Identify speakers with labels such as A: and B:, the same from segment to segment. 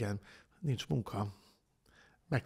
A: igen, nincs munka, meg,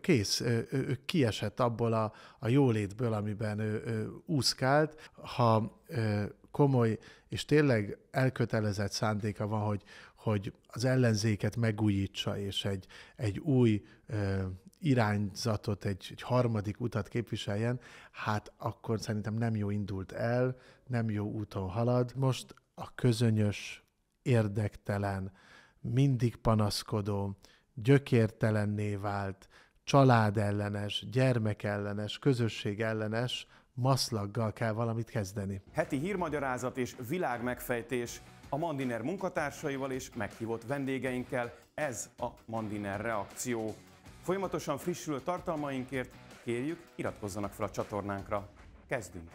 A: kész, ő, kiesett abból a, a jólétből, amiben ő, ő úszkált. Ha ő, komoly és tényleg elkötelezett szándéka van, hogy, hogy az ellenzéket megújítsa, és egy, egy új ö, irányzatot, egy, egy harmadik utat képviseljen, hát akkor szerintem nem jó indult el, nem jó úton halad. Most a közönyös, érdektelen, mindig panaszkodó, gyökértelenné vált, családellenes, gyermekellenes, közösségellenes maszlaggal kell valamit kezdeni.
B: Heti hírmagyarázat és világmegfejtés a Mandiner munkatársaival és meghívott vendégeinkkel ez a Mandiner reakció. Folyamatosan frissülő tartalmainkért kérjük, iratkozzanak fel a csatornánkra. Kezdünk!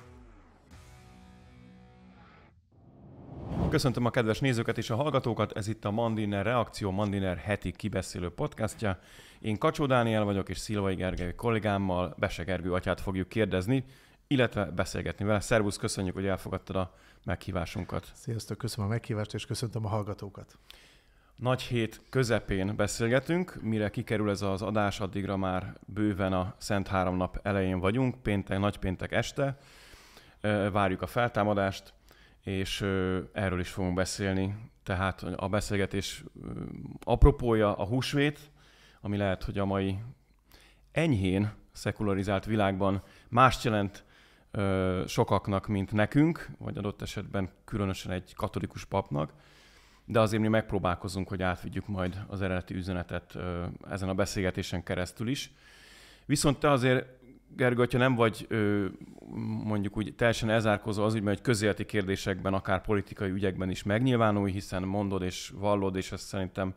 B: Köszöntöm a kedves nézőket és a hallgatókat, ez itt a Mandiner Reakció, Mandiner heti kibeszélő podcastja. Én Kacsó Dániel vagyok, és Szilvai Gergely kollégámmal Bese Gergő atyát fogjuk kérdezni, illetve beszélgetni vele. Szervusz, köszönjük, hogy elfogadtad a meghívásunkat.
A: Sziasztok, köszönöm a meghívást, és köszöntöm a hallgatókat. Nagy
B: hét közepén beszélgetünk, mire kikerül ez az adás, addigra már bőven a Szent Három nap elején vagyunk, péntek, nagy péntek este, várjuk a feltámadást, és erről is fogunk beszélni. Tehát a beszélgetés apropója a húsvét, ami lehet, hogy a mai enyhén szekularizált világban mást jelent sokaknak, mint nekünk, vagy adott esetben különösen egy katolikus papnak, de azért mi megpróbálkozunk, hogy átvigyük majd az eredeti üzenetet ezen a beszélgetésen keresztül is. Viszont te azért Gergő, hogyha nem vagy ö, mondjuk úgy teljesen elzárkozó az ügyben, hogy közéleti kérdésekben, akár politikai ügyekben is megnyilvánulj, hiszen mondod és vallod, és ezt szerintem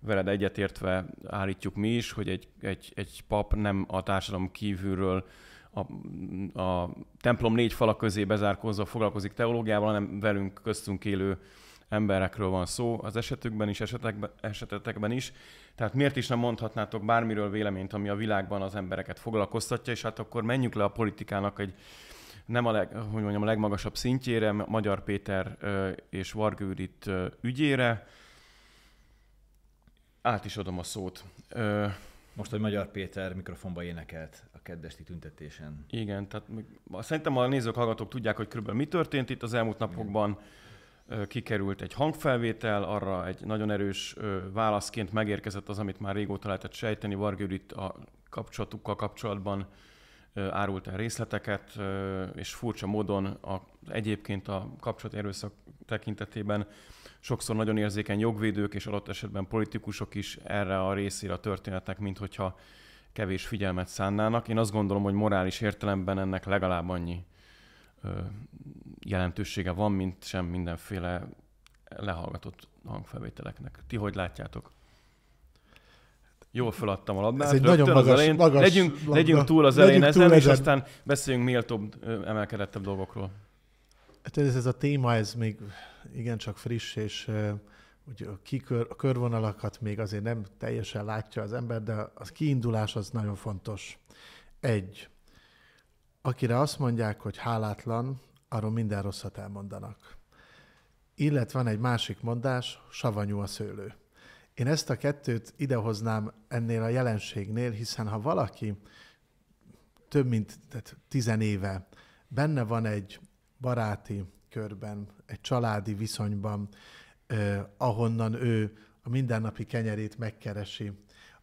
B: veled egyetértve állítjuk mi is, hogy egy, egy, egy pap nem a társadalom kívülről a, a templom négy falak közé bezárkózva foglalkozik teológiával, hanem velünk köztünk élő emberekről van szó az esetükben is, esetekben, esetetekben is. Tehát miért is nem mondhatnátok bármiről véleményt, ami a világban az embereket foglalkoztatja, és hát akkor menjünk le a politikának egy nem a, leg, hogy mondjam, a legmagasabb szintjére, Magyar Péter és Vargőrit ügyére. Át is adom a szót.
C: Most, hogy Magyar Péter mikrofonba énekelt a keddesti tüntetésen.
B: Igen, tehát szerintem a nézők, hallgatók tudják, hogy körülbelül mi történt itt az elmúlt napokban. Igen kikerült egy hangfelvétel, arra egy nagyon erős válaszként megérkezett az, amit már régóta lehetett sejteni. Vargyőrit a kapcsolatukkal kapcsolatban árult el részleteket, és furcsa módon a, egyébként a kapcsolat erőszak tekintetében sokszor nagyon érzékeny jogvédők és adott esetben politikusok is erre a részére a történetnek, mint hogyha kevés figyelmet szánnának. Én azt gondolom, hogy morális értelemben ennek legalább annyi jelentősége van, mint sem mindenféle lehallgatott hangfelvételeknek. Ti hogy látjátok? Jól föladtam a labdát. Ez egy nagyon magas, elején. magas legyünk, labda. legyünk túl az elején legyünk ezen, és ezen. aztán beszéljünk méltóbb, emelkedettebb dolgokról.
A: Hát ez, ez a téma, ez még igencsak friss, és ugye a, kikör, a körvonalakat még azért nem teljesen látja az ember, de az kiindulás az nagyon fontos. Egy, Akire azt mondják, hogy hálátlan, arról minden rosszat elmondanak. Illetve van egy másik mondás, savanyú a szőlő. Én ezt a kettőt idehoznám ennél a jelenségnél, hiszen ha valaki több mint tehát tizen éve benne van egy baráti körben, egy családi viszonyban, eh, ahonnan ő a mindennapi kenyerét megkeresi,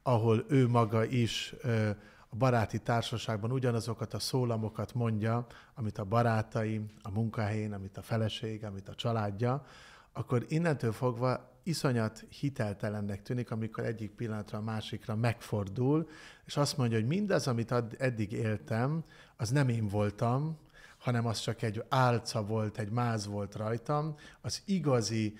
A: ahol ő maga is eh, baráti társaságban ugyanazokat a szólamokat mondja, amit a barátaim, a munkahelyén, amit a feleség, amit a családja, akkor innentől fogva iszonyat hiteltelennek tűnik, amikor egyik pillanatra a másikra megfordul, és azt mondja, hogy mindaz, amit eddig éltem, az nem én voltam, hanem az csak egy álca volt, egy máz volt rajtam. Az igazi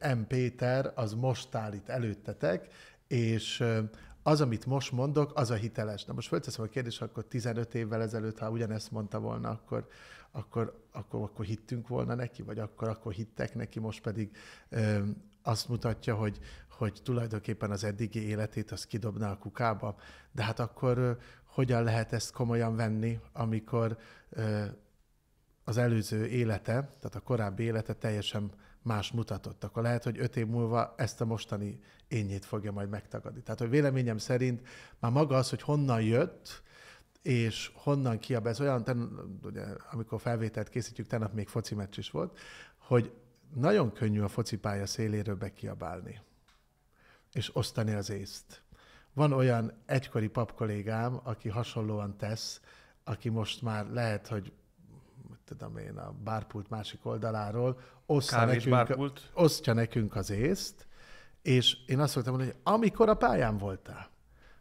A: eh, M. Péter az most állít előttetek, és eh, az, amit most mondok, az a hiteles. Na most fölteszem a kérdést, akkor 15 évvel ezelőtt, ha ugyanezt mondta volna, akkor, akkor, akkor, akkor hittünk volna neki, vagy akkor, akkor hittek neki, most pedig ö, azt mutatja, hogy, hogy tulajdonképpen az eddigi életét az kidobná a kukába. De hát akkor ö, hogyan lehet ezt komolyan venni, amikor ö, az előző élete, tehát a korábbi élete teljesen más mutatott, akkor lehet, hogy öt év múlva ezt a mostani ényét fogja majd megtagadni. Tehát, hogy véleményem szerint már maga az, hogy honnan jött, és honnan ki ez olyan, ten, ugye, amikor felvételt készítjük, tegnap még foci meccs is volt, hogy nagyon könnyű a focipálya széléről bekiabálni, és osztani az észt. Van olyan egykori papkollégám, aki hasonlóan tesz, aki most már lehet, hogy tudom én, a bárpult másik oldaláról, osztja nekünk, osztja nekünk az észt, és én azt szoktam mondani, hogy amikor a pályán voltál,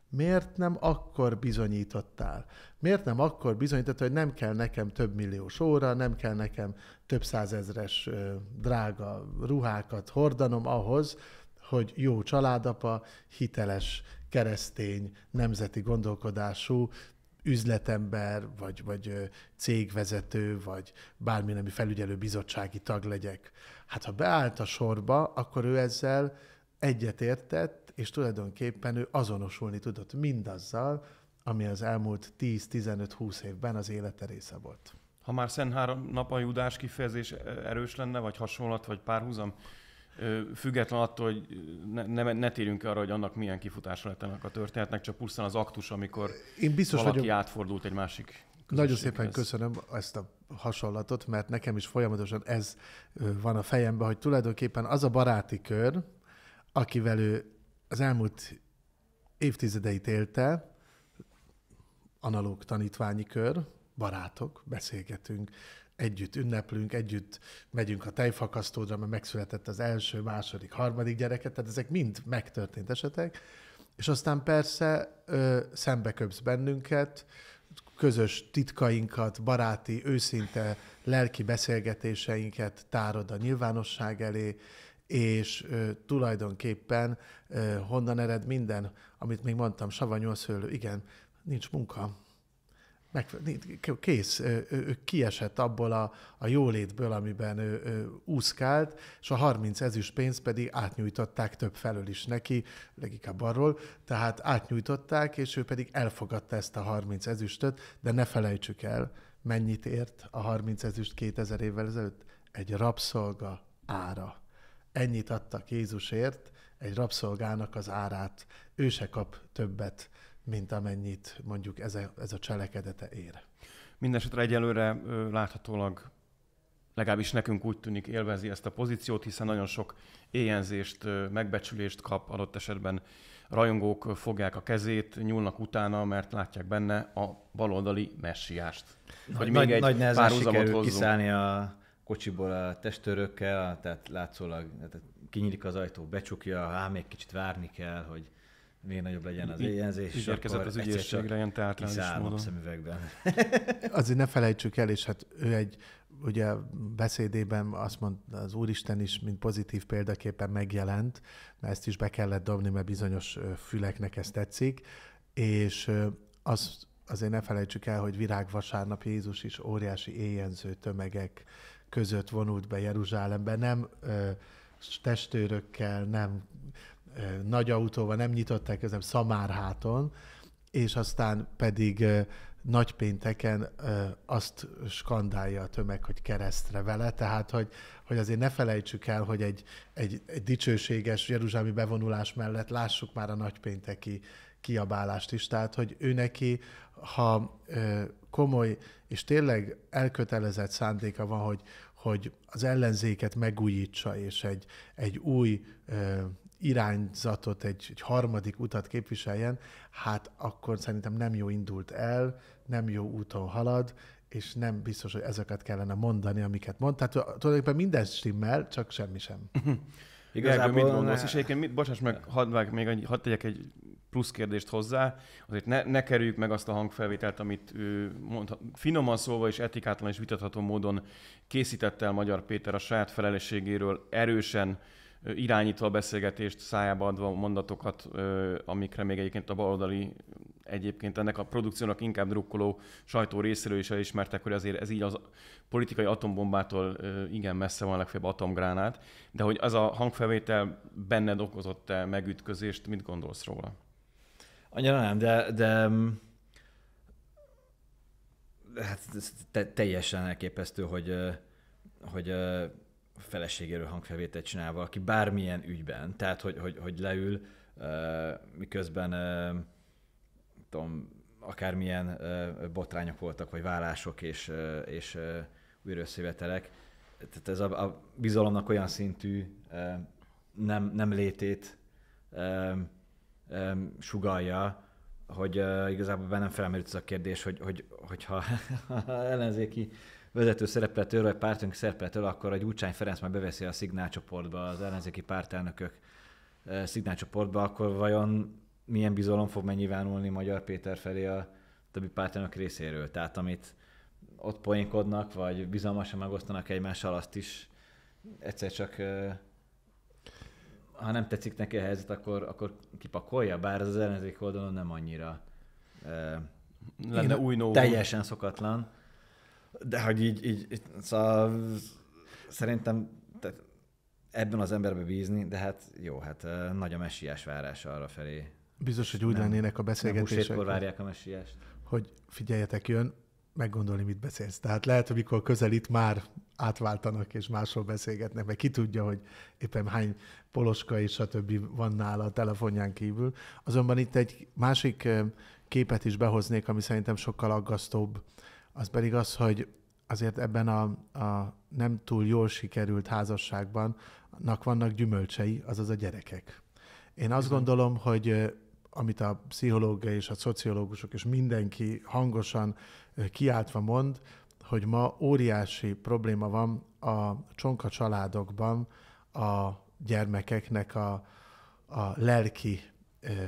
A: miért nem akkor bizonyítottál? Miért nem akkor bizonyítottál, hogy nem kell nekem több milliós óra, nem kell nekem több százezres drága ruhákat hordanom ahhoz, hogy jó családapa, hiteles, keresztény, nemzeti gondolkodású, üzletember, vagy, vagy cégvezető, vagy bármilyen, ami felügyelő bizottsági tag legyek. Hát ha beállt a sorba, akkor ő ezzel egyetértett, és tulajdonképpen ő azonosulni tudott mindazzal, ami az elmúlt 10-15-20 évben az élete része volt.
B: Ha már Szent Három nap a judás kifejezés erős lenne, vagy hasonlat, vagy párhuzam, független attól, hogy ne, ne, ne térjünk arra, hogy annak milyen kifutása lett ennek a történetnek, csak pusztán az aktus, amikor Én biztos valaki vagyok... átfordult egy másik Nagyon szépen
A: köszönöm ezt a hasonlatot, mert nekem is folyamatosan ez van a fejemben, hogy tulajdonképpen az a baráti kör, akivel ő az elmúlt évtizedeit élte, analóg tanítványi kör, barátok, beszélgetünk, együtt ünneplünk, együtt megyünk a tejfakasztódra, mert megszületett az első, második, harmadik gyereket, tehát ezek mind megtörtént esetek, és aztán persze ö, szembeköpsz bennünket, közös titkainkat, baráti, őszinte lelki beszélgetéseinket tárod a nyilvánosság elé, és ö, tulajdonképpen ö, honnan ered minden, amit még mondtam, szőlő, igen, nincs munka, kész, ő kiesett abból a, a jólétből, amiben ő, ő úszkált, és a 30 ezüst pénzt pedig átnyújtották több felől is neki, leginkább arról, tehát átnyújtották, és ő pedig elfogadta ezt a 30 ezüstöt, de ne felejtsük el, mennyit ért a 30 ezüst 2000 évvel ezelőtt? Egy rabszolga ára. Ennyit adtak Jézusért, egy rabszolgának az árát. Ő se kap többet mint amennyit mondjuk ez a, ez a cselekedete ér.
B: Mindenesetre egyelőre láthatólag legalábbis nekünk úgy tűnik élvezi ezt a pozíciót, hiszen nagyon sok éjenzést, megbecsülést kap, adott esetben rajongók fogják a kezét, nyúlnak utána, mert látják benne a baloldali
C: messiást. Nagy, hogy még nagy, egy nagy nehezen sikerült hozzunk. kiszállni a kocsiból a testőrökkel, tehát látszólag tehát kinyílik az ajtó, becsukja, ám még kicsit várni kell, hogy még nagyobb legyen az éjjelzés. Így érkezett az ügyészségre ilyen teátrális módon. szemüvegben.
A: Azért ne felejtsük el, és hát ő egy ugye beszédében azt mondta, az Úristen is, mint pozitív példaképpen megjelent, mert ezt is be kellett dobni, mert bizonyos füleknek ez tetszik, és az, azért ne felejtsük el, hogy virágvasárnap Jézus is óriási éjjelző tömegek között vonult be Jeruzsálembe, nem testőrökkel, nem nagy autóval nem nyitották, ez nem Szamárháton, és aztán pedig nagy pénteken azt skandálja a tömeg, hogy keresztre vele, tehát hogy, hogy azért ne felejtsük el, hogy egy, egy, egy dicsőséges jeruzsámi bevonulás mellett lássuk már a nagypénteki kiabálást is, tehát hogy ő neki, ha komoly és tényleg elkötelezett szándéka van, hogy, hogy az ellenzéket megújítsa, és egy, egy új irányzatot, egy, egy harmadik utat képviseljen, hát akkor szerintem nem jó indult el, nem jó úton halad, és nem biztos, hogy ezeket kellene mondani, amiket mond. Tehát tulajdonképpen minden stimmel, csak semmi sem. Igazából mit gondolsz? És
B: egyébként, mit, bocsáss meg, hadd vág, még annyi, hadd tegyek egy plusz kérdést hozzá, azért ne, ne kerüljük meg azt a hangfelvételt, amit ő mond, finoman szólva és etikátlan és vitatható módon készített el Magyar Péter a saját felelősségéről erősen irányítva a beszélgetést, szájába adva mondatokat, amikre még egyébként a baloldali egyébként ennek a produkciónak inkább drukkoló sajtó részéről is elismertek, hogy azért ez így az politikai atombombától igen messze van, legfeljebb atomgránát, de hogy az a hangfelvétel benned okozott-e megütközést, mit
C: gondolsz róla? Annyira nem, de, de mm, hát teljesen elképesztő, hogy, hogy feleségéről hangfelvételt csinál valaki bármilyen ügyben, tehát hogy, hogy, hogy leül, miközben tudom, akármilyen botrányok voltak, vagy vállások és, és összevetelek. Tehát ez a, a bizalomnak olyan szintű nem, nem létét sugalja, hogy igazából bennem felmerült ez a kérdés, hogy, hogy hogyha ellenzéki vezető szerepletől, vagy pártunk szerepletől, akkor a Gyurcsány Ferenc már beveszi a szignálcsoportba, az ellenzéki pártelnökök szignálcsoportba, akkor vajon milyen bizalom fog megnyilvánulni Magyar Péter felé a többi pártelnök részéről? Tehát amit ott poénkodnak, vagy bizalmasan megosztanak egymással, azt is egyszer csak ha nem tetszik neki a helyzet, akkor, akkor kipakolja, bár az ellenzék oldalon nem annyira lenne új Teljesen szokatlan. De hogy így, így, így szóval szerintem tehát ebben az emberbe bízni, de hát jó, hát nagy a messiás várás arra felé. Biztos, hogy úgy nem, lennének a beszélgetések. Nem várják a messiást.
A: Hogy figyeljetek, jön, meggondolni, mit beszélsz. Tehát lehet, hogy mikor közelít, már átváltanak és másról beszélgetnek, mert ki tudja, hogy éppen hány poloska és a többi van nála a telefonján kívül. Azonban itt egy másik képet is behoznék, ami szerintem sokkal aggasztóbb az pedig az, hogy azért ebben a, a nem túl jól sikerült házasságban vannak gyümölcsei, azaz a gyerekek. Én azt Igen. gondolom, hogy amit a pszichológia és a szociológusok és mindenki hangosan kiáltva mond, hogy ma óriási probléma van a csonka családokban a gyermekeknek a, a lelki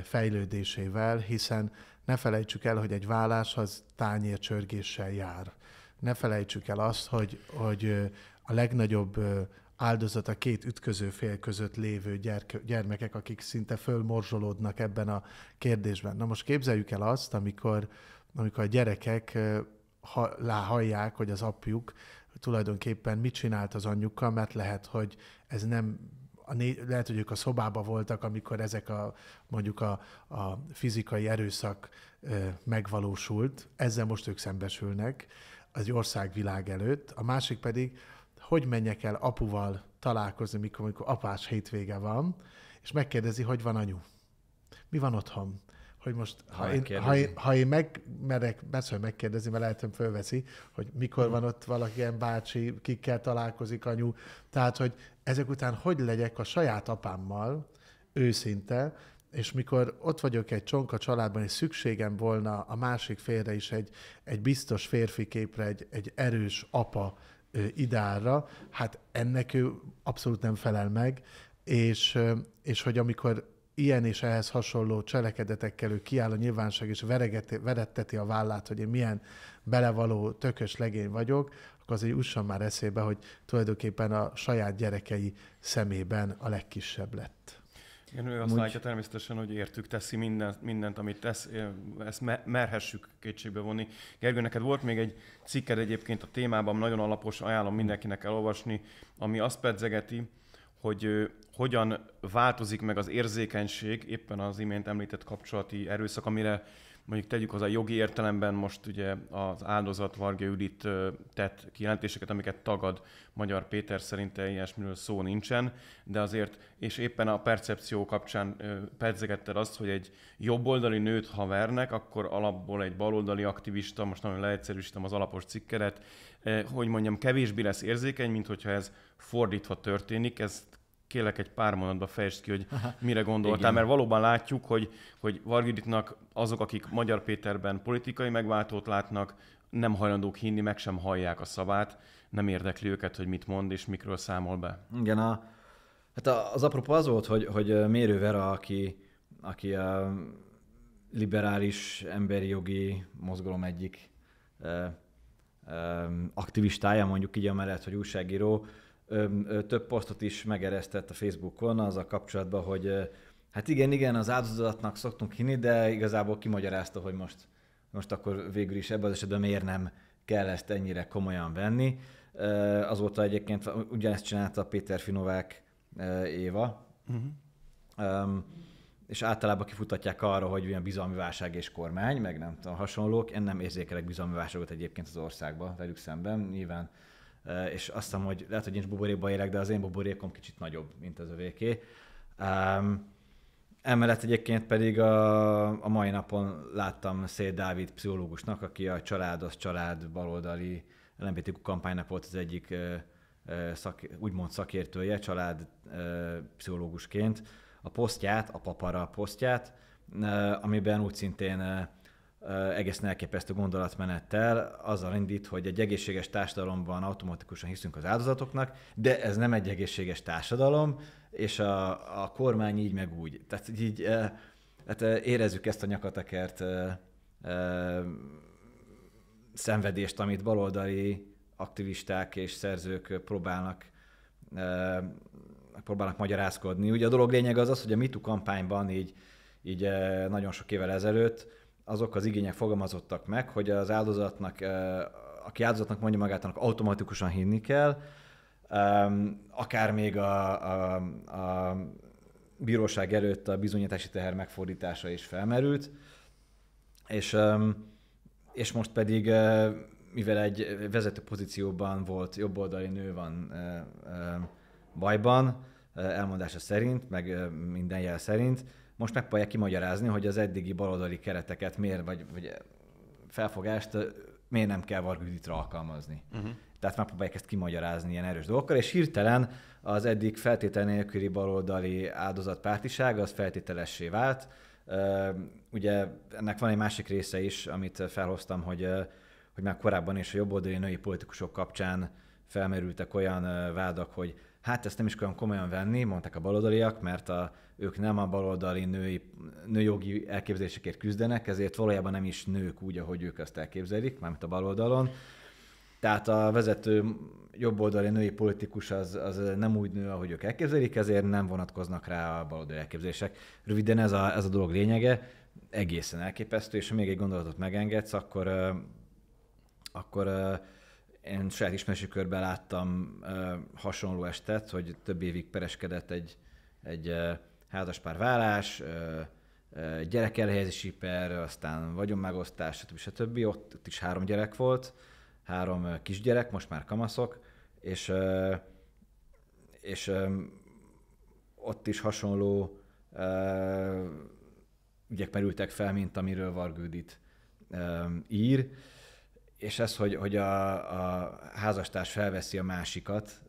A: fejlődésével, hiszen ne felejtsük el, hogy egy vállás az tányércsörgéssel jár. Ne felejtsük el azt, hogy, hogy a legnagyobb áldozat a két ütköző fél között lévő gyerke, gyermekek, akik szinte fölmorzsolódnak ebben a kérdésben. Na most képzeljük el azt, amikor, amikor a gyerekek ha, hallják, hogy az apjuk tulajdonképpen mit csinált az anyjukkal, mert lehet, hogy ez nem a né- lehet, hogy ők a szobában voltak, amikor ezek a mondjuk a, a fizikai erőszak ö, megvalósult, ezzel most ők szembesülnek az ország világ előtt. A másik pedig, hogy menjek el apuval találkozni, mikor, mikor apás hétvége van, és megkérdezi, hogy van anyu. Mi van otthon? hogy most ha, ha, én, ha, én, ha én megmerek, persze, hogy megkérdezni, mert lehet, hogy fölveszi, hogy mikor hmm. van ott valaki ilyen bácsi, kikkel találkozik anyu. Tehát, hogy ezek után hogy legyek a saját apámmal őszinte, és mikor ott vagyok egy csonka családban, és szükségem volna a másik félre is egy, egy biztos férfi képre, egy, egy erős apa idára, hát ennek ő abszolút nem felel meg, és, és hogy amikor ilyen és ehhez hasonló cselekedetekkel ő kiáll a nyilvánosság, és veregeti, veretteti a vállát, hogy én milyen belevaló tökös legény vagyok, akkor azért jusson már eszébe, hogy tulajdonképpen a saját gyerekei szemében a legkisebb lett. Igen, ő azt Úgy... látja
B: természetesen, hogy értük, teszi mindent, mindent, amit tesz, ezt merhessük kétségbe vonni. Gergő, neked volt még egy cikked egyébként a témában, nagyon alapos, ajánlom mindenkinek elolvasni, ami azt pedzegeti, hogy hogyan változik meg az érzékenység éppen az imént említett kapcsolati erőszak, amire mondjuk tegyük hozzá jogi értelemben most ugye az áldozat Varga Judit tett kijelentéseket, amiket tagad Magyar Péter szerinte ilyesmiről szó nincsen, de azért, és éppen a percepció kapcsán pedzegette azt, hogy egy jobboldali nőt havernek, akkor alapból egy baloldali aktivista, most nagyon leegyszerűsítem az alapos cikkeret, Eh, hogy mondjam, kevésbé lesz érzékeny, mint hogyha ez fordítva történik. Ez kérlek egy pár mondatba fejtsd ki, hogy mire gondoltál, Igen. mert valóban látjuk, hogy, hogy Vargiditnak azok, akik Magyar Péterben politikai megváltót látnak, nem hajlandók hinni, meg sem hallják a szavát, nem érdekli őket, hogy mit mond és mikről számol
C: be. Igen, a, hát az apropó az volt, hogy, hogy Mérő Vera, aki, aki a liberális emberi jogi mozgalom egyik aktivistája, mondjuk így amellett, hogy újságíró, több posztot is megeresztett a Facebookon az a kapcsolatban, hogy hát igen, igen, az áldozatnak szoktunk hinni, de igazából kimagyarázta, hogy most, most akkor végül is ebben az esetben miért nem kell ezt ennyire komolyan venni. Azóta egyébként ugyanezt csinálta Péter Finovák Éva. Uh-huh. Um, és általában kifutatják arra, hogy olyan bizalmi válság és kormány, meg nem tudom, hasonlók. Én nem érzékelek bizalmi válságot egyébként az országban, velük szemben, nyilván. És azt hiszem, hogy lehet, hogy én is buborékba élek, de az én buborékom kicsit nagyobb, mint az övéké. Um, Emellett egyébként pedig a, a mai napon láttam Szél Dávid pszichológusnak, aki a Családos Család baloldali LMBTQ kampánynak volt az egyik szak, úgymond szakértője, család pszichológusként, a posztját, a papara posztját, eh, amiben úgy szintén eh, eh, egészen elképesztő gondolatmenettel azzal indít, hogy egy egészséges társadalomban automatikusan hiszünk az áldozatoknak, de ez nem egy egészséges társadalom, és a, a kormány így meg úgy. Tehát így hát érezzük ezt a nyakatekert szenvedést, amit baloldali aktivisták és szerzők próbálnak megpróbálnak magyarázkodni. Ugye a dolog lényeg az az, hogy a MeToo kampányban így, így eh, nagyon sok évvel ezelőtt azok az igények fogalmazottak meg, hogy az áldozatnak, eh, aki áldozatnak mondja magát, annak automatikusan hinni kell, akár még a, a, a bíróság előtt a bizonyítási teher megfordítása is felmerült, és, és most pedig, eh, mivel egy vezető pozícióban volt jobboldali nő van bajban, elmondása szerint, meg minden jel szerint. Most megpróbálják kimagyarázni, hogy az eddigi baloldali kereteket miért, vagy, vagy felfogást miért nem kell Vargüditra alkalmazni. Uh-huh. Tehát megpróbálják ezt kimagyarázni ilyen erős dolgokkal, és hirtelen az eddig feltétel nélküli baloldali áldozatpártiság az feltételessé vált. Ugye ennek van egy másik része is, amit felhoztam, hogy, hogy már korábban is a jobboldali női politikusok kapcsán felmerültek olyan vádak, hogy hát ezt nem is olyan komolyan venni, mondták a baloldaliak, mert a, ők nem a baloldali női, nőjogi elképzelésekért küzdenek, ezért valójában nem is nők úgy, ahogy ők azt elképzelik, mármint a baloldalon. Tehát a vezető jobboldali női politikus az, az nem úgy nő, ahogy ők elképzelik, ezért nem vonatkoznak rá a baloldali elképzelések. Röviden ez a, ez a dolog lényege, egészen elképesztő, és ha még egy gondolatot megengedsz, akkor, akkor én saját ismerési körben láttam ö, hasonló estet, hogy több évig pereskedett egy, egy ö, házaspár vállás, ö, ö, gyerek elhelyezési per, aztán vagyonmegosztás, stb. stb. Ott, ott is három gyerek volt, három ö, kisgyerek, most már kamaszok, és, ö, és ö, ott is hasonló ö, ügyek merültek fel, mint amiről Vargődit ír. Ö, és ez, hogy, hogy a, a házastárs felveszi a másikat,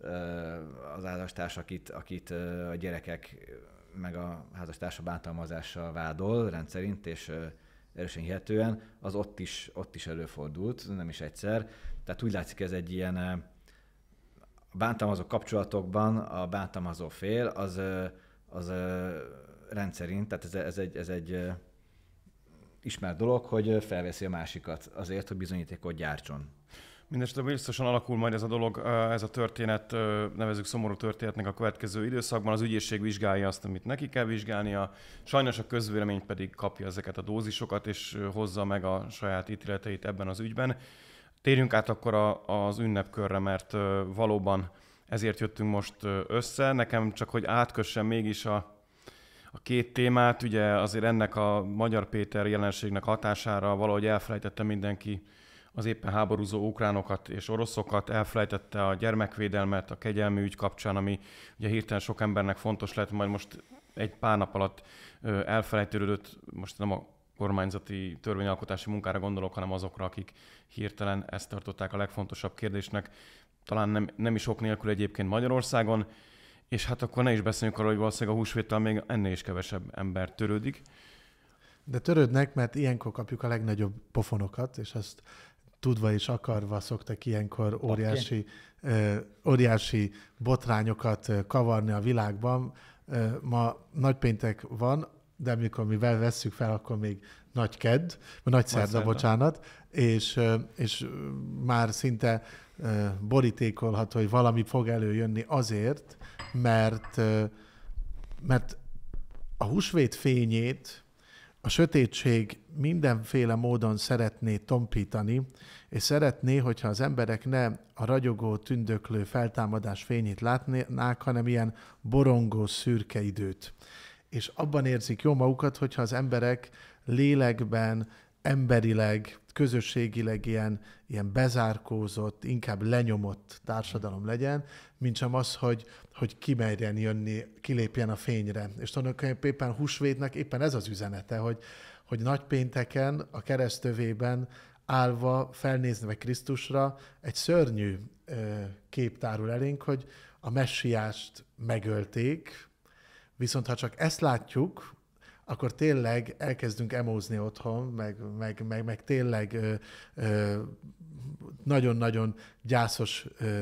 C: az házastárs, akit, akit a gyerekek meg a házastársa bántalmazással vádol rendszerint, és erősen hihetően, az ott is, ott is előfordult, nem is egyszer. Tehát úgy látszik ez egy ilyen a bántalmazó kapcsolatokban a bántalmazó fél az, az rendszerint, tehát ez, ez egy, ez egy ismert dolog, hogy felveszi a másikat azért, hogy bizonyítékot gyártson.
B: Mindenesetre biztosan alakul majd ez a dolog, ez a történet, nevezük szomorú történetnek a következő időszakban. Az ügyészség vizsgálja azt, amit neki kell vizsgálnia, sajnos a közvélemény pedig kapja ezeket a dózisokat, és hozza meg a saját ítéleteit ebben az ügyben. Térjünk át akkor a, az ünnepkörre, mert valóban ezért jöttünk most össze. Nekem csak, hogy átkössem mégis a a két témát, ugye azért ennek a Magyar Péter jelenségnek hatására valahogy elfelejtette mindenki az éppen háborúzó ukránokat és oroszokat, elfelejtette a gyermekvédelmet a kegyelmi ügy kapcsán, ami ugye hirtelen sok embernek fontos lett, majd most egy pár nap alatt elfelejtődött, most nem a kormányzati törvényalkotási munkára gondolok, hanem azokra, akik hirtelen ezt tartották a legfontosabb kérdésnek, talán nem, nem is ok nélkül egyébként Magyarországon. És hát akkor ne is beszéljünk arról, hogy valószínűleg a húsvéttel még ennél is kevesebb ember törődik.
A: De törődnek, mert ilyenkor kapjuk a legnagyobb pofonokat, és azt tudva és akarva szoktak ilyenkor óriási, ö, óriási botrányokat kavarni a világban. Ö, ma nagypéntek van, de amikor mi vesszük fel, akkor még nagy kedd, vagy nagy szerda, bocsánat, és, és már szinte borítékolhat, hogy valami fog előjönni azért, mert, mert a húsvét fényét a sötétség mindenféle módon szeretné tompítani, és szeretné, hogyha az emberek ne a ragyogó, tündöklő feltámadás fényét látnák, hanem ilyen borongó, szürke időt. És abban érzik jó magukat, hogyha az emberek lélekben, emberileg, közösségileg ilyen, ilyen bezárkózott, inkább lenyomott társadalom legyen, mint sem az, hogy, hogy kimerjen jönni, kilépjen a fényre. És tulajdonképpen húsvétnek éppen ez az üzenete, hogy, hogy nagypénteken a keresztövében állva, felnézve Krisztusra, egy szörnyű kép tárul elénk, hogy a messiást megölték, viszont ha csak ezt látjuk, akkor tényleg elkezdünk emózni otthon, meg, meg, meg, meg tényleg ö, ö, nagyon-nagyon gyászos ö,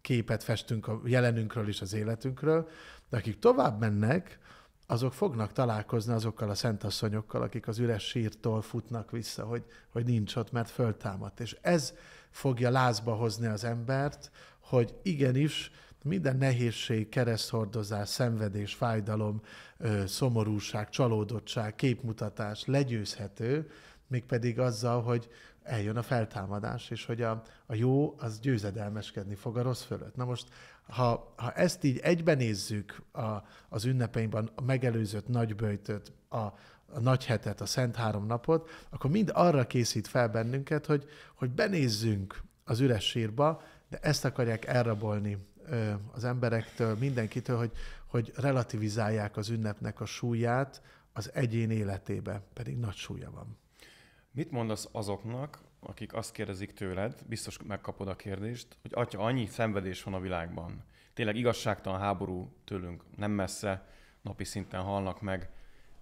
A: képet festünk a jelenünkről és az életünkről, de akik tovább mennek, azok fognak találkozni azokkal a szentasszonyokkal, akik az üres sírtól futnak vissza, hogy, hogy nincs ott, mert föltámadt. És ez fogja lázba hozni az embert, hogy igenis, minden nehézség, kereszthordozás, szenvedés, fájdalom, szomorúság, csalódottság, képmutatás legyőzhető, mégpedig azzal, hogy eljön a feltámadás, és hogy a, a jó az győzedelmeskedni fog a rossz fölött. Na most, ha, ha ezt így egybenézzük a, az ünnepeinkben, a megelőzött nagyböjtöt, a, a nagy hetet, a szent három napot, akkor mind arra készít fel bennünket, hogy, hogy benézzünk az üres sírba, de ezt akarják elrabolni az emberektől, mindenkitől, hogy, hogy relativizálják az ünnepnek a súlyát az egyén életébe, pedig nagy súlya van.
B: Mit mondasz azoknak, akik azt kérdezik tőled, biztos megkapod a kérdést, hogy atya, annyi szenvedés van a világban. Tényleg igazságtalan háború tőlünk nem messze, napi szinten halnak meg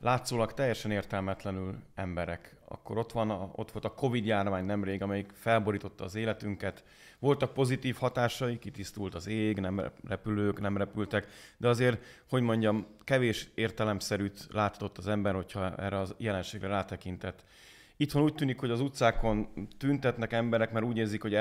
B: látszólag teljesen értelmetlenül emberek. Akkor ott, van a, ott volt a Covid járvány nemrég, amelyik felborította az életünket, voltak pozitív hatásai, kitisztult az ég, nem repülők, nem repültek, de azért, hogy mondjam, kevés értelemszerűt látott az ember, hogyha erre az jelenségre rátekintett. Itthon úgy tűnik, hogy az utcákon tüntetnek emberek, mert úgy érzik, hogy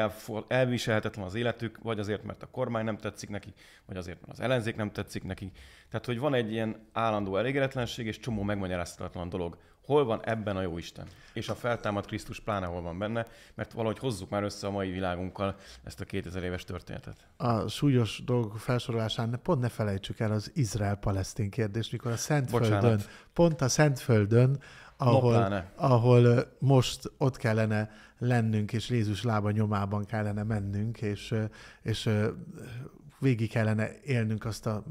B: elviselhetetlen az életük, vagy azért, mert a kormány nem tetszik neki, vagy azért, mert az ellenzék nem tetszik neki. Tehát, hogy van egy ilyen állandó elégedetlenség, és csomó megmagyarázhatatlan dolog, Hol van ebben a jó Isten? És a feltámad Krisztus pláne hol van benne, mert valahogy hozzuk már össze a mai világunkkal ezt a 2000 éves történetet.
A: A súlyos dolgok felsorolásán pont ne felejtsük el az Izrael-Palesztin kérdést, mikor a Szentföldön, Bocsánat. pont a Szentföldön, ahol, no, ahol most ott kellene lennünk, és Jézus lába nyomában kellene mennünk, és, és végig kellene élnünk azt a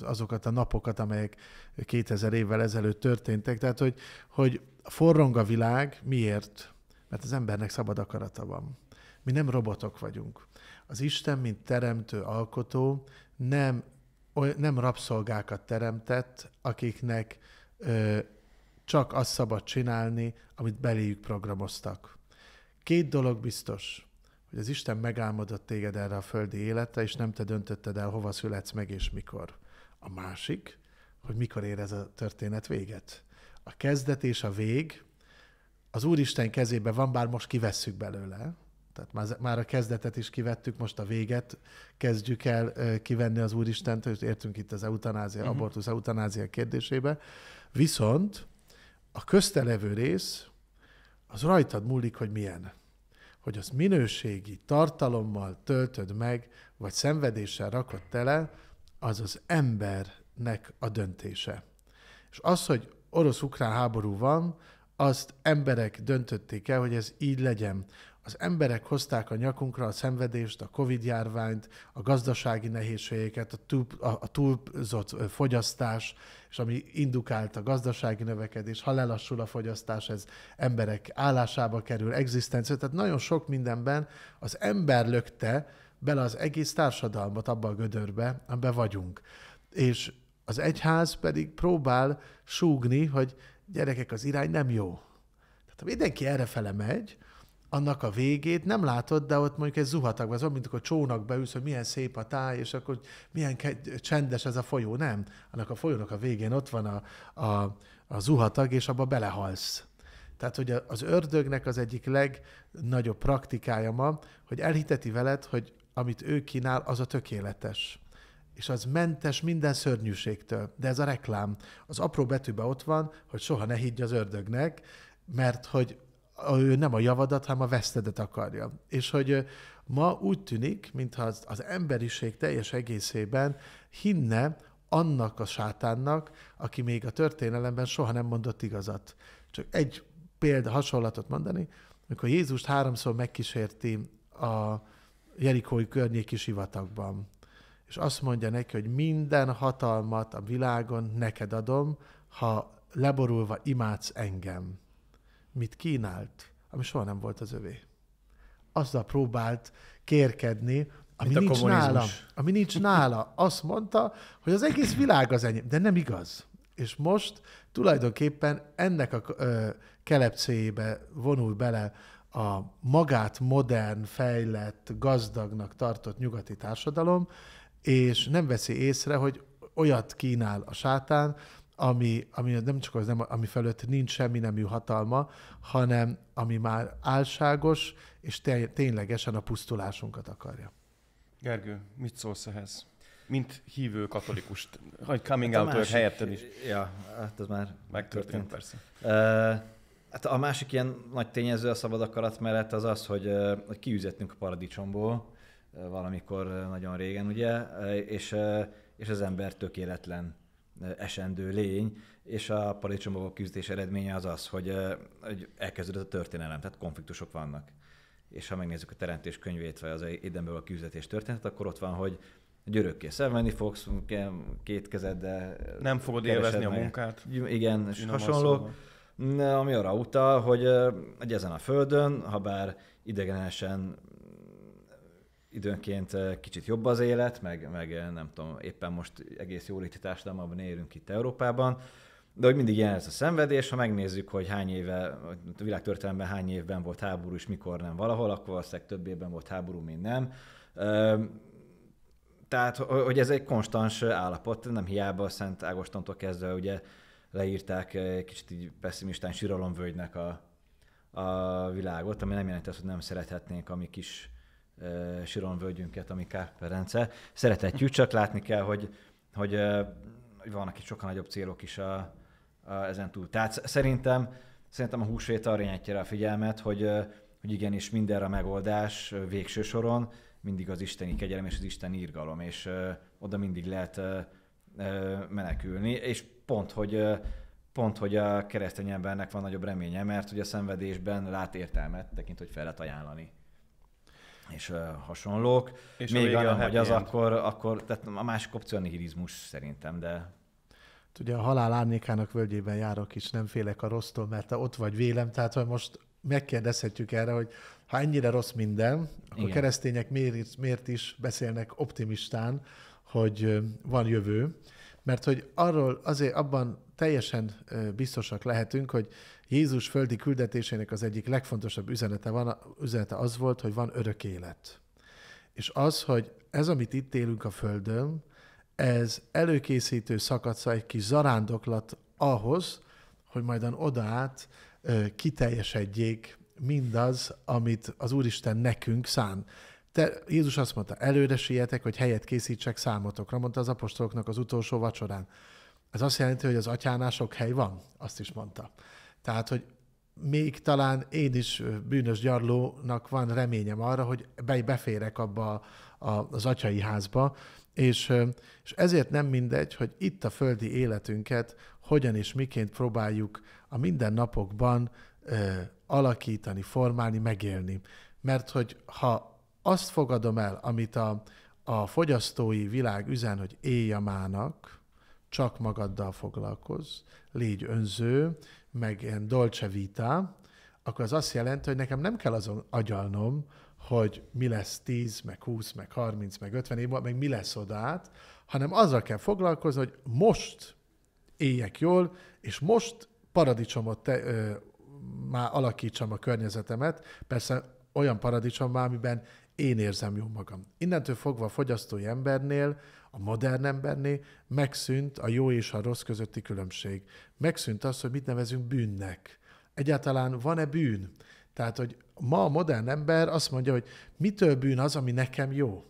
A: azokat a napokat, amelyek 2000 évvel ezelőtt történtek. Tehát, hogy, hogy forrong a világ, miért? Mert az embernek szabad akarata van. Mi nem robotok vagyunk. Az Isten, mint teremtő, alkotó, nem, nem rabszolgákat teremtett, akiknek ö, csak azt szabad csinálni, amit beléjük programoztak. Két dolog biztos, hogy az Isten megálmodott téged erre a földi életre, és nem te döntötted el, hova születsz meg és mikor. A másik, hogy mikor ér ez a történet véget. A kezdet és a vég az Úristen kezében van, bár most kivesszük belőle, tehát már, a kezdetet is kivettük, most a véget kezdjük el kivenni az Úristentől, és értünk itt az eutanázia, uh-huh. abortusz eutanázia kérdésébe. Viszont a köztelevő rész, az rajtad múlik, hogy milyen. Hogy az minőségi tartalommal töltöd meg, vagy szenvedéssel rakod tele, az az embernek a döntése. És az, hogy orosz-ukrán háború van, azt emberek döntötték el, hogy ez így legyen. Az emberek hozták a nyakunkra a szenvedést, a Covid-járványt, a gazdasági nehézségeket, a, túl, a, a túlzott fogyasztás, és ami indukált a gazdasági növekedés. Ha lelassul a fogyasztás, ez emberek állásába kerül, egzisztencia. Tehát nagyon sok mindenben az ember lökte bele az egész társadalmat abba a gödörbe, amiben vagyunk. És az egyház pedig próbál súgni, hogy gyerekek, az irány nem jó. Tehát ha mindenki errefele megy, annak a végét nem látod, de ott mondjuk egy zuhatag, az olyan, mint akkor csónakba ülsz, hogy milyen szép a táj, és akkor milyen csendes ez a folyó. Nem, annak a folyónak a végén ott van a, a, a zuhatag, és abba belehalsz. Tehát, hogy az ördögnek az egyik legnagyobb praktikája ma, hogy elhiteti veled, hogy amit ő kínál, az a tökéletes. És az mentes minden szörnyűségtől. De ez a reklám. Az apró betűbe ott van, hogy soha ne higgy az ördögnek, mert hogy ő nem a javadat, hanem a vesztedet akarja. És hogy ma úgy tűnik, mintha az, az emberiség teljes egészében hinne annak a sátánnak, aki még a történelemben soha nem mondott igazat. Csak egy példa, hasonlatot mondani, amikor Jézust háromszor megkísérti a, Jerikói környéki sivatagban. És azt mondja neki, hogy minden hatalmat a világon neked adom, ha leborulva imádsz engem. Mit kínált, ami soha nem volt az övé. Azzal próbált kérkedni, ami Mint nincs nála. Ami nincs nála. Azt mondta, hogy az egész világ az enyém, de nem igaz. És most tulajdonképpen ennek a ö, kelepcéjébe vonul bele a magát modern, fejlett, gazdagnak tartott nyugati társadalom, és nem veszi észre, hogy olyat kínál a sátán, ami, ami nem csak az nem, ami felett nincs semmi nemű hatalma, hanem ami már álságos, és te, ténylegesen a pusztulásunkat akarja.
B: Gergő, mit szólsz ehhez? Mint hívő
C: katolikust,
A: hogy hát coming hát out
B: helyetted is.
C: Ja, hát ez már megtörtént, történt. persze. Uh, Hát a másik ilyen nagy tényező a szabad akarat mellett az az, hogy, hogy kiüzettünk a paradicsomból valamikor nagyon régen, ugye, és, és az ember tökéletlen esendő lény, és a paradicsomból küzdés eredménye az az, hogy, hogy elkezdődött a történelem, tehát konfliktusok vannak. És ha megnézzük a teremtés könyvét, vagy az Édenből a küzdetés történetet, akkor ott van, hogy hogy örökké szenvedni fogsz két kezeddel. Nem fogod élvezni meg. a munkát. Igen, és hasonló. Szóval ami arra utal, hogy, egy ezen a földön, ha bár idegenesen időnként kicsit jobb az élet, meg, meg nem tudom, éppen most egész jól társadalmában élünk itt Európában, de hogy mindig ilyen ez a szenvedés, ha megnézzük, hogy hány éve, a világtörténelemben hány évben volt háború, és mikor nem valahol, akkor valószínűleg több évben volt háború, mint nem. Tehát, hogy ez egy konstans állapot, nem hiába Szent Ágostontól kezdve ugye leírták eh, kicsit így pessimistán síralomvölgynek a, a világot, ami nem jelenti azt, hogy nem szerethetnénk a mi kis e, síralomvölgyünket, ami Kárperence. Szeretetjük, csak látni kell, hogy, hogy, hogy eh, vannak itt sokkal nagyobb célok is a, a, ezen túl. Tehát szerintem, szerintem a húsvét arra irányítja a figyelmet, hogy, hogy igenis mindenre a megoldás végső soron, mindig az isteni kegyelem és az isteni irgalom, és ö, oda mindig lehet ö, ö, menekülni, és pont, hogy pont, hogy a keresztény embernek van nagyobb reménye, mert hogy a szenvedésben lát értelmet, tekint, hogy fel lehet ajánlani és uh, hasonlók. És Még a, nem, hogy az akkor, akkor, tehát a másik opció a nihilizmus szerintem, de...
A: Ugye a halál árnyékának völgyében járok is, nem félek a rossztól, mert te ott vagy vélem, tehát hogy most megkérdezhetjük erre, hogy ha ennyire rossz minden, akkor Igen. keresztények miért, miért is beszélnek optimistán, hogy van jövő, mert hogy arról azért abban teljesen biztosak lehetünk, hogy Jézus földi küldetésének az egyik legfontosabb üzenete, van, üzenete az volt, hogy van örök élet. És az, hogy ez, amit itt élünk a Földön, ez előkészítő szakadsza, egy kis zarándoklat ahhoz, hogy majdan odaát kiteljesedjék mindaz, amit az Úristen nekünk szán. Te, Jézus azt mondta, előre sietek, hogy helyet készítsek számotokra, mondta az apostoloknak az utolsó vacsorán. Ez azt jelenti, hogy az atyánál sok hely van, azt is mondta. Tehát, hogy még talán én is bűnös gyarlónak van reményem arra, hogy be, beférek abba az atyai házba, és, és ezért nem mindegy, hogy itt a földi életünket hogyan és miként próbáljuk a mindennapokban ö, alakítani, formálni, megélni. Mert hogy ha azt fogadom el, amit a, a fogyasztói világ üzen, hogy élj a mának, csak magaddal foglalkozz, légy önző, meg ilyen dolce vita, akkor az azt jelenti, hogy nekem nem kell azon agyalnom, hogy mi lesz 10, meg 20, meg 30, meg 50 év meg mi lesz odát, hanem azzal kell foglalkozni, hogy most éljek jól, és most paradicsomot te, ö, már alakítsam a környezetemet. Persze olyan paradicsom már, amiben én érzem jó magam. Innentől fogva a fogyasztói embernél, a modern embernél megszűnt a jó és a rossz közötti különbség. Megszűnt az, hogy mit nevezünk bűnnek. Egyáltalán van-e bűn? Tehát, hogy ma a modern ember azt mondja, hogy mitől bűn az, ami nekem jó?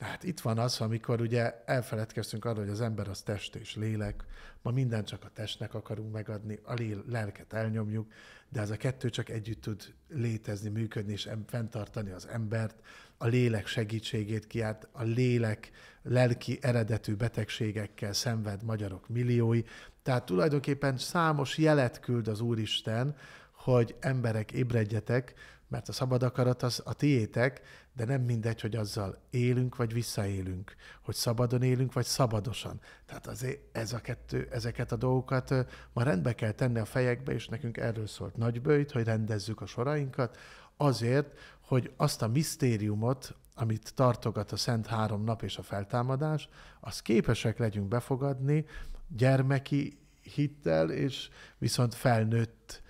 A: Tehát itt van az, amikor ugye elfeledkeztünk arra, hogy az ember az test és lélek, ma mindent csak a testnek akarunk megadni, a lél, lelket elnyomjuk, de ez a kettő csak együtt tud létezni, működni és fenntartani az embert, a lélek segítségét kiált, a lélek lelki eredetű betegségekkel szenved magyarok milliói, tehát tulajdonképpen számos jelet küld az Úristen, hogy emberek ébredjetek, mert a szabad akarat az a tiétek, de nem mindegy, hogy azzal élünk vagy visszaélünk, hogy szabadon élünk vagy szabadosan. Tehát azért ez a kettő, ezeket a dolgokat ma rendbe kell tenni a fejekbe, és nekünk erről szólt nagybőjt, hogy rendezzük a sorainkat, azért, hogy azt a misztériumot, amit tartogat a Szent Három Nap és a Feltámadás, az képesek legyünk befogadni gyermeki hittel, és viszont felnőtt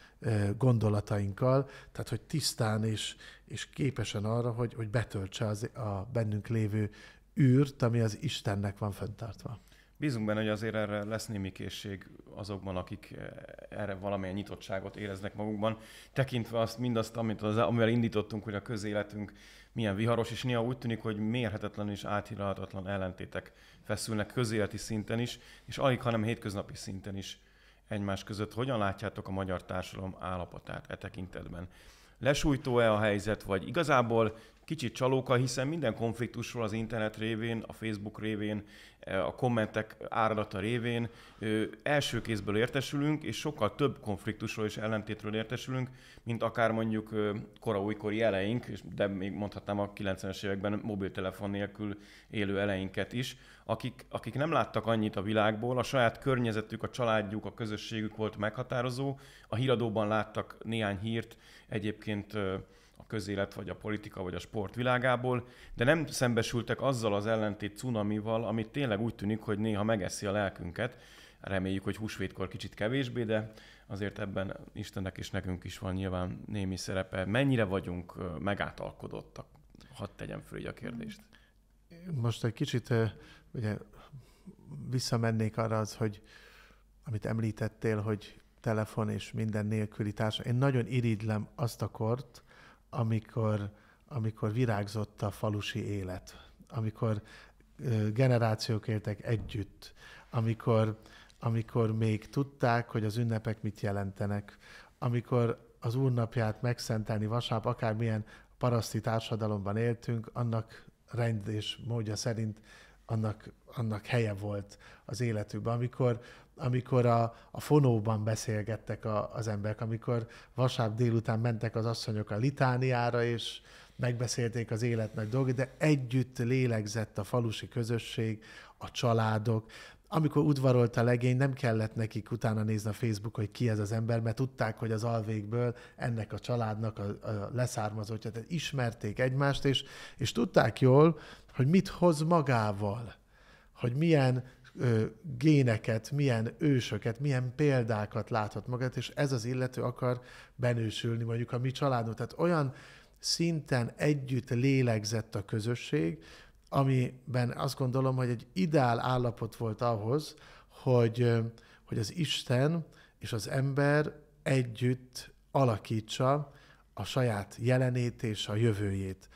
A: gondolatainkkal, tehát hogy tisztán és, és képesen arra, hogy, hogy betöltse az, a bennünk lévő űrt, ami az Istennek van fenntartva.
B: Bízunk benne, hogy azért erre lesz némi készség azokban, akik e, erre valamilyen nyitottságot éreznek magukban, tekintve azt mindazt, amit az, amivel indítottunk, hogy a közéletünk milyen viharos, és néha úgy tűnik, hogy mérhetetlen és áthidalhatatlan ellentétek feszülnek közéleti szinten is, és alig, hanem hétköznapi szinten is egymás között. Hogyan látjátok a magyar társadalom állapotát e tekintetben? Lesújtó-e a helyzet, vagy igazából kicsit csalóka, hiszen minden konfliktusról az internet révén, a Facebook révén, eh, a kommentek áradata révén első kézből értesülünk, és sokkal több konfliktusról és ellentétről értesülünk, mint akár mondjuk kora újkori eleink, de még mondhatnám a 90-es években mobiltelefon nélkül élő eleinket is, akik, akik nem láttak annyit a világból, a saját környezetük, a családjuk, a közösségük volt meghatározó, a híradóban láttak néhány hírt, egyébként a közélet, vagy a politika, vagy a sport világából, de nem szembesültek azzal az ellentét cunamival, amit tényleg úgy tűnik, hogy néha megeszi a lelkünket. Reméljük, hogy húsvétkor kicsit kevésbé, de azért ebben Istennek és nekünk is van nyilván némi szerepe. Mennyire vagyunk megátalkodottak? Hadd tegyem föl így a kérdést.
A: Most egy kicsit ugye, visszamennék arra az, hogy amit említettél, hogy telefon és minden nélküli társa. Én nagyon iridlem azt a kort, amikor, amikor virágzott a falusi élet, amikor generációk éltek együtt, amikor, amikor még tudták, hogy az ünnepek mit jelentenek, amikor az úrnapját megszentelni vasárnap, akármilyen paraszti társadalomban éltünk, annak rend és módja szerint annak, annak helye volt az életükben. Amikor amikor a, a fonóban beszélgettek a, az emberek, amikor vasárnap délután mentek az asszonyok a litániára, és megbeszélték az élet nagy dolgok, de együtt lélegzett a falusi közösség, a családok. Amikor udvarolt a legény, nem kellett nekik utána nézni a Facebook, hogy ki ez az ember, mert tudták, hogy az alvégből ennek a családnak a, a leszármazottja, tehát ismerték egymást, és, és tudták jól, hogy mit hoz magával, hogy milyen ö, géneket, milyen ősöket, milyen példákat láthat magát, és ez az illető akar benősülni mondjuk a mi családunk. Tehát olyan szinten együtt lélegzett a közösség, amiben azt gondolom, hogy egy ideál állapot volt ahhoz, hogy, hogy az Isten és az ember együtt alakítsa a saját jelenét és a jövőjét.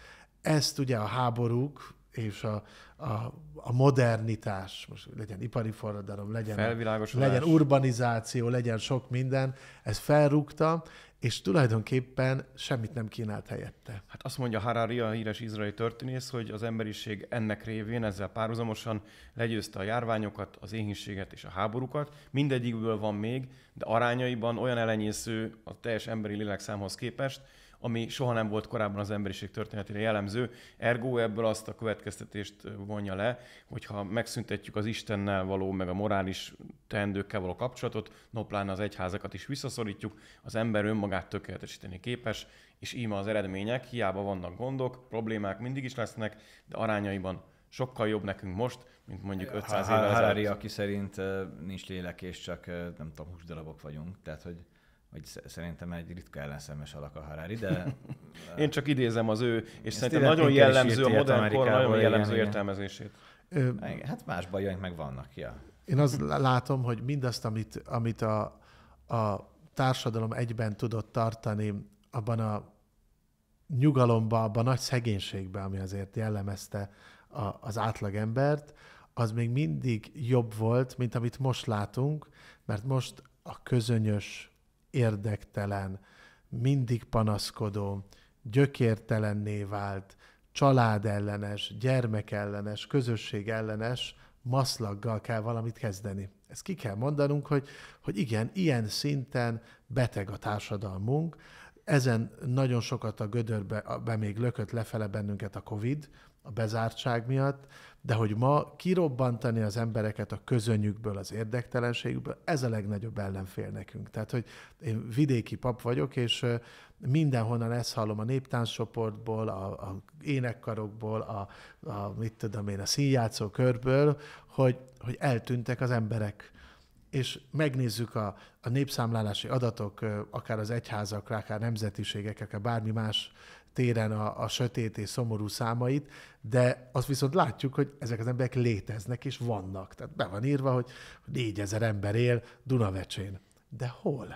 A: Ezt ugye a háborúk és a, a, a modernitás, most legyen ipari forradalom, legyen, legyen urbanizáció, legyen sok minden, ez felrúgta, és tulajdonképpen semmit nem kínált helyette.
B: Hát azt mondja Harari, a híres izraeli történész, hogy az emberiség ennek révén ezzel párhuzamosan legyőzte a járványokat, az éhínséget és a háborúkat. Mindegyikből van még, de arányaiban olyan elenyésző a teljes emberi lélekszámhoz képest, ami soha nem volt korábban az emberiség történetére jellemző. Ergo ebből azt a következtetést vonja le, hogy ha megszüntetjük az Istennel való, meg a morális teendőkkel való kapcsolatot, no pláne az egyházakat is visszaszorítjuk, az ember önmagát tökéletesíteni képes, és íme az eredmények, hiába vannak gondok, problémák mindig is lesznek, de arányaiban sokkal jobb nekünk most, mint mondjuk 500 évvel ezelőtt. aki
C: szerint nincs lélek, és csak nem tudom, húsdarabok vagyunk. Tehát, hogy hogy szerintem egy ritka ellenszemes alak a Harari, de...
B: Én csak idézem az ő, és Ezt szerintem
C: nagyon jellemző a modern kor, nagyon jellemző igen, értelmezését. Ö, hát más bajjaink meg vannak, ja.
A: Én azt látom, hogy mindazt, amit, amit a, a társadalom egyben tudott tartani abban a nyugalomba, abban a nagy szegénységben, ami azért jellemezte a, az átlagembert, az még mindig jobb volt, mint amit most látunk, mert most a közönyös érdektelen, mindig panaszkodó, gyökértelenné vált, családellenes, gyermekellenes, közösségellenes maszlaggal kell valamit kezdeni. Ezt ki kell mondanunk, hogy, hogy igen, ilyen szinten beteg a társadalmunk, ezen nagyon sokat a gödörbe be még lökött lefele bennünket a COVID, a bezártság miatt, de hogy ma kirobbantani az embereket a közönyükből, az érdektelenségükből, ez a legnagyobb ellenfél nekünk. Tehát, hogy én vidéki pap vagyok, és mindenhonnan ezt hallom a néptáncsoportból, a, a énekkarokból, a, a, mit tudom én, a színjátszó körből, hogy, hogy eltűntek az emberek és megnézzük a, a népszámlálási adatok, akár az egyházak, akár nemzetiségek, akár bármi más téren a, a sötét és szomorú számait, de azt viszont látjuk, hogy ezek az emberek léteznek és vannak. Tehát be van írva, hogy 4000 ember él Dunavecsén. De hol?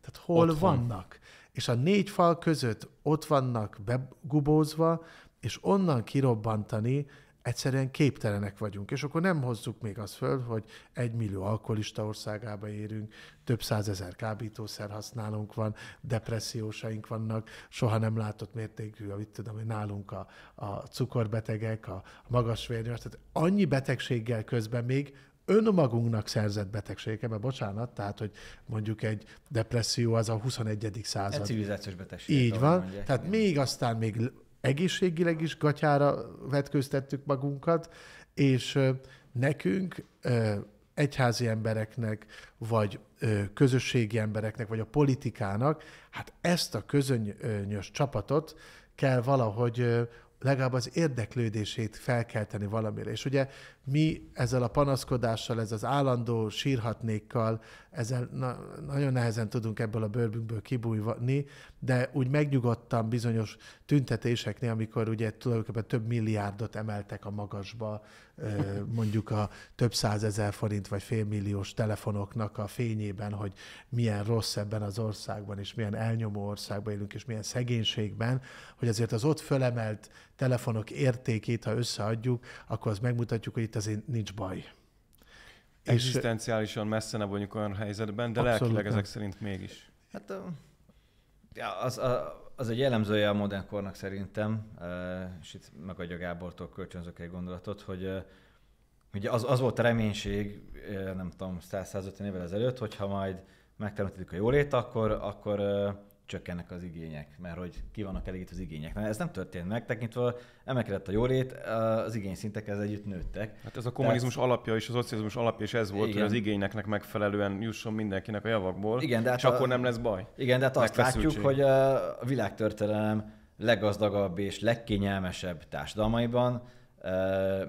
A: Tehát hol Otthon. vannak? És a négy fal között ott vannak begubózva, és onnan kirobbantani egyszerűen képtelenek vagyunk. És akkor nem hozzuk még azt föl, hogy egy millió alkoholista országába érünk, több százezer kábítószer használunk van, depressziósaink vannak, soha nem látott mértékű, a, tudom, hogy nálunk a, a cukorbetegek, a, a magas vérnyomás, tehát annyi betegséggel közben még önmagunknak szerzett betegségeket, mert bocsánat, tehát, hogy mondjuk egy depresszió az a 21. század. Egy civilizációs betegség. Így van, mondják, tehát igen. még aztán még egészségileg is gatyára vetköztettük magunkat, és nekünk, egyházi embereknek, vagy közösségi embereknek, vagy a politikának, hát ezt a közönyös csapatot kell valahogy legalább az érdeklődését felkelteni valamire. És ugye mi ezzel a panaszkodással, ez az állandó sírhatnékkal, ezzel na, nagyon nehezen tudunk ebből a bőrbünkből kibújni, de úgy megnyugodtam bizonyos tüntetéseknél, amikor ugye tulajdonképpen több milliárdot emeltek a magasba, mondjuk a több százezer forint vagy félmilliós telefonoknak a fényében, hogy milyen rossz ebben az országban, és milyen elnyomó országban élünk, és milyen szegénységben, hogy azért az ott fölemelt telefonok értékét, ha összeadjuk, akkor az megmutatjuk, hogy itt azért nincs baj.
B: Existenciálisan messze ne vagyunk olyan helyzetben, de Abszolút lelkileg nem. ezek szerint mégis.
C: Hát az, az egy jellemzője a modern kornak szerintem, és itt megadja Gábortól kölcsönzök egy gondolatot, hogy ugye az, az volt a reménység, nem tudom, 150 évvel ezelőtt, hogyha majd megteremtődik a jólét, akkor, akkor csökkennek az igények, mert hogy ki vannak elégítve az igények. Mert ez nem történt meg, tekintve emelkedett a jólét, az igény szintek ez együtt nőttek. Hát ez a kommunizmus Tehát... alapja és az szocializmus
B: alapja is ez volt, igen. hogy az igényeknek megfelelően jusson mindenkinek a javakból, igen, de hát és a... akkor nem lesz baj. Igen, de hát azt látjuk, hogy
C: a világtörténelem leggazdagabb és legkényelmesebb társadalmaiban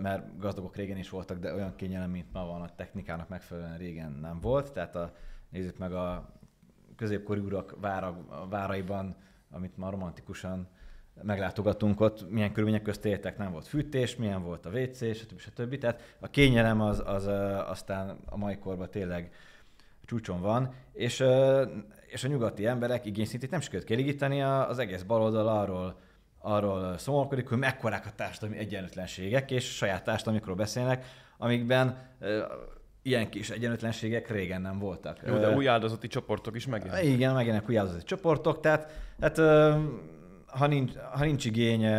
C: mert gazdagok régen is voltak, de olyan kényelem, mint ma van, a technikának megfelelően régen nem volt. Tehát a, nézzük meg a középkori urak vára, váraiban, amit már romantikusan meglátogatunk ott, milyen körülmények közt éltek, nem volt fűtés, milyen volt a WC, stb. stb. stb. Tehát a kényelem az, az aztán a mai korban tényleg csúcson van, és, és a nyugati emberek igényszintét nem sikerült kielégíteni, az egész baloldal arról, arról szomorkodik, hogy mekkorák a társadalmi egyenlőtlenségek, és saját társadalmikról beszélnek, amikben ilyen kis egyenlőtlenségek régen nem voltak. Jó, de új áldozati csoportok is megjelennek. Igen, megjelennek új áldozati csoportok, tehát, tehát ha, nincs, ha nincs igény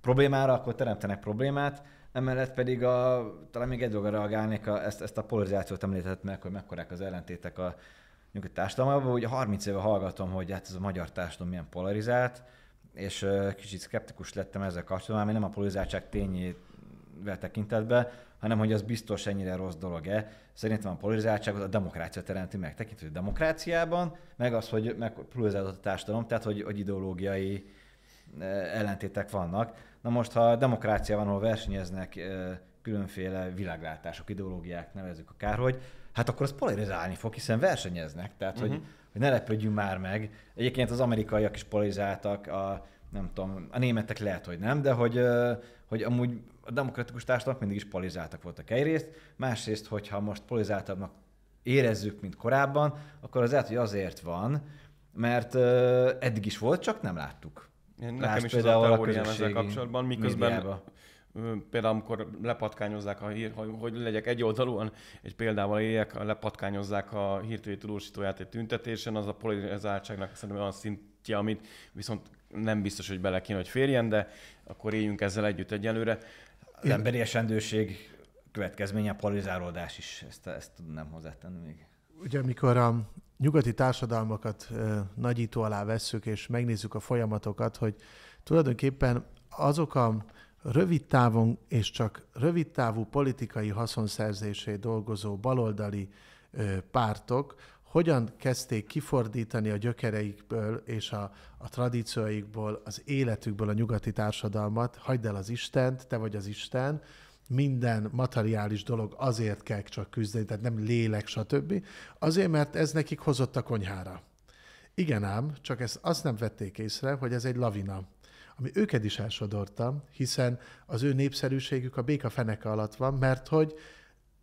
C: problémára, akkor teremtenek problémát, emellett pedig a, talán még egy dologra reagálnék, a, ezt, ezt a polarizációt említett meg, hogy mekkorák az ellentétek a nyugodt társadalmában, ugye 30 éve hallgatom, hogy hát ez a magyar társadalom milyen polarizált, és kicsit szkeptikus lettem ezzel kapcsolatban, ami nem a polarizáltság tényét tekintetbe, hanem hogy az biztos ennyire rossz dolog-e. Szerintem a polarizáltságot a demokrácia teremti meg. Tekintve, hogy demokráciában, meg az, hogy meg a társadalom, tehát hogy, hogy ideológiai e, ellentétek vannak. Na most, ha a demokrácia van, ahol versenyeznek e, különféle világlátások, ideológiák, nevezük akárhogy, hát akkor az polarizálni fog, hiszen versenyeznek. Tehát, uh-huh. hogy, mhm. hogy ne lepődjünk már meg. Egyébként az amerikaiak is polarizáltak, a, nem tudom, a németek lehet, hogy nem, de hogy, e, hogy amúgy a demokratikus társadalmak mindig is polizáltak voltak egyrészt, másrészt, hogyha most polizáltabbnak érezzük, mint korábban, akkor az lehet, hogy azért van, mert uh, eddig is volt, csak nem láttuk. Én nekem is az a teóriám ezzel kapcsolatban, miközben médiába.
B: például amikor lepatkányozzák a hír, hogy legyek egy oldalúan, egy példával éljek, lepatkányozzák a hírtői tudósítóját egy tüntetésen, az a polizáltságnak, szerintem olyan szintje, amit viszont nem biztos, hogy bele kéne, hogy férjen, de akkor
C: éljünk ezzel együtt egyelőre az emberi esendőség következménye a polarizálódás is, ezt, ezt tudnám hozzátenni még.
A: Ugye amikor a nyugati társadalmakat nagyító alá vesszük, és megnézzük a folyamatokat, hogy tulajdonképpen azok a rövid távon és csak rövid távú politikai haszonszerzésé dolgozó baloldali pártok, hogyan kezdték kifordítani a gyökereikből és a, a tradícióikból, az életükből a nyugati társadalmat, hagyd el az Istent, te vagy az Isten, minden materiális dolog azért kell csak küzdeni, tehát nem lélek, stb. Azért, mert ez nekik hozott a konyhára. Igen ám, csak ezt azt nem vették észre, hogy ez egy lavina, ami őket is elsodorta, hiszen az ő népszerűségük a béka feneke alatt van, mert hogy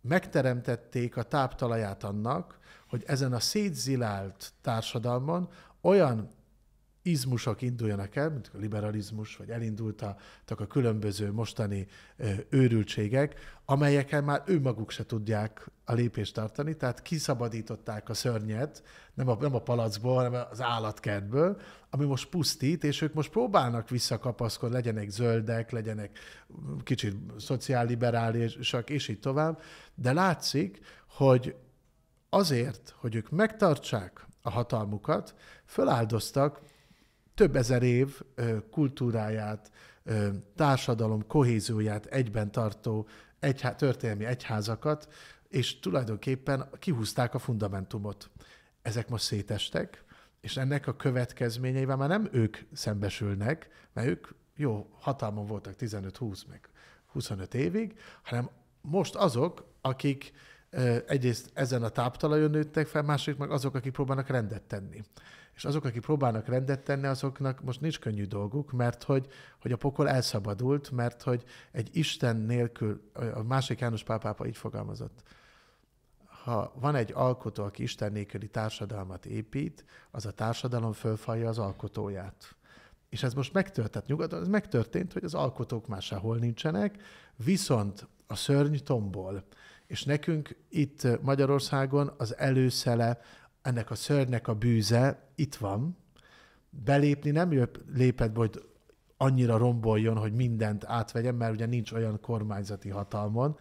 A: megteremtették a táptalaját annak, hogy ezen a szétzilált társadalmon olyan izmusok induljanak el, mint a liberalizmus, vagy elindultak a különböző mostani őrültségek, amelyekkel már ő maguk se tudják a lépést tartani, tehát kiszabadították a szörnyet, nem a, nem a palacból, hanem az állatkertből, ami most pusztít, és ők most próbálnak visszakapaszkodni, legyenek zöldek, legyenek kicsit szociálliberálisak, és így tovább, de látszik, hogy azért, hogy ők megtartsák a hatalmukat, föláldoztak több ezer év kultúráját, társadalom kohézióját egyben tartó egyhá- történelmi egyházakat, és tulajdonképpen kihúzták a fundamentumot. Ezek most szétestek, és ennek a következményeivel már nem ők szembesülnek, mert ők jó hatalmon voltak 15-20 meg 25 évig, hanem most azok, akik egyrészt ezen a táptalajon nőttek fel, másik meg azok, akik próbálnak rendet tenni. És azok, akik próbálnak rendet tenni, azoknak most nincs könnyű dolguk, mert hogy, hogy a pokol elszabadult, mert hogy egy Isten nélkül, a másik János pápa így fogalmazott, ha van egy alkotó, aki Isten nélküli társadalmat épít, az a társadalom fölfalja az alkotóját. És ez most megtörtént nyugaton, ez megtörtént, hogy az alkotók már sehol nincsenek, viszont a szörny tombol. És nekünk itt Magyarországon az előszele, ennek a szörnynek a bűze itt van. Belépni nem lépett, be, hogy annyira romboljon, hogy mindent átvegyen, mert ugye nincs olyan kormányzati hatalmon,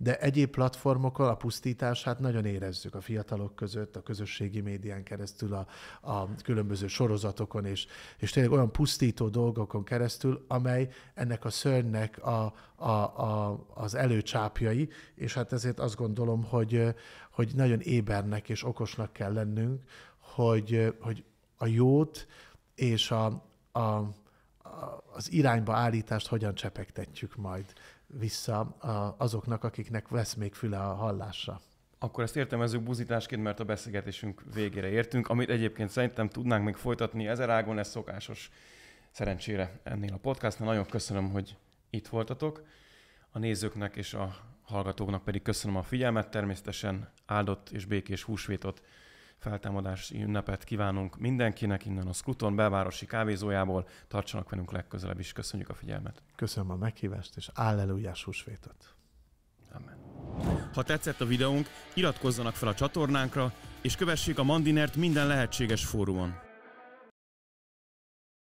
A: de egyéb platformokon a pusztítását nagyon érezzük a fiatalok között, a közösségi médián keresztül, a, a különböző sorozatokon, és, és tényleg olyan pusztító dolgokon keresztül, amely ennek a szörnynek a, a, a, az előcsápjai, és hát ezért azt gondolom, hogy, hogy nagyon ébernek és okosnak kell lennünk, hogy, hogy a jót és a, a, az irányba állítást hogyan csepegtetjük majd vissza azoknak, akiknek lesz még füle a hallásra.
B: Akkor ezt értelmezzük buzításként, mert a beszélgetésünk végére értünk, amit egyébként szerintem tudnánk még folytatni. ágon, ez szokásos szerencsére ennél a podcastnál. Nagyon köszönöm, hogy itt voltatok. A nézőknek és a hallgatóknak pedig köszönöm a figyelmet, természetesen áldott és békés húsvétot feltámadás ünnepet kívánunk mindenkinek innen a Skuton belvárosi kávézójából. Tartsanak velünk legközelebb is. Köszönjük a figyelmet.
A: Köszönöm a meghívást, és állelujás húsvétot.
B: Amen. Ha tetszett a videónk, iratkozzanak fel a csatornánkra, és kövessék a Mandinert minden lehetséges fórumon.